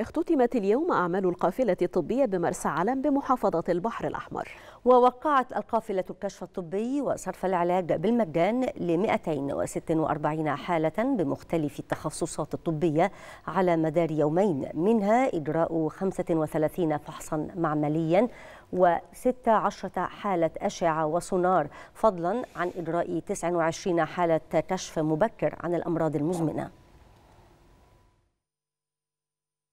اختتمت اليوم أعمال القافلة الطبية بمرسى علم بمحافظة البحر الأحمر ووقعت القافلة الكشف الطبي وصرف العلاج بالمجان ل 246 حالة بمختلف التخصصات الطبية على مدار يومين منها إجراء 35 فحصا معمليا و16 حالة أشعة وسونار فضلا عن إجراء 29 حالة كشف مبكر عن الأمراض المزمنة